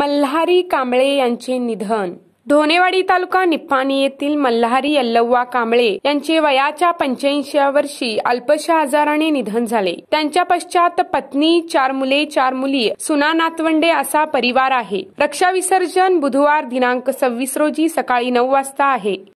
मल्हारी कांबळे यांचे निधन धोनेवाडी तालुका निपाणी येथील मल्हारी यल्लव्वा कांबळे यांचे वयाच्या पंच्याऐंशी वर्षी अल्पशा आजाराने निधन झाले त्यांच्या पश्चात पत्नी चार मुले चार मुली सुना नातवंडे असा परिवार आहे रक्षा विसर्जन बुधवार दिनांक सव्वीस रोजी सकाळी नऊ वाजता आहे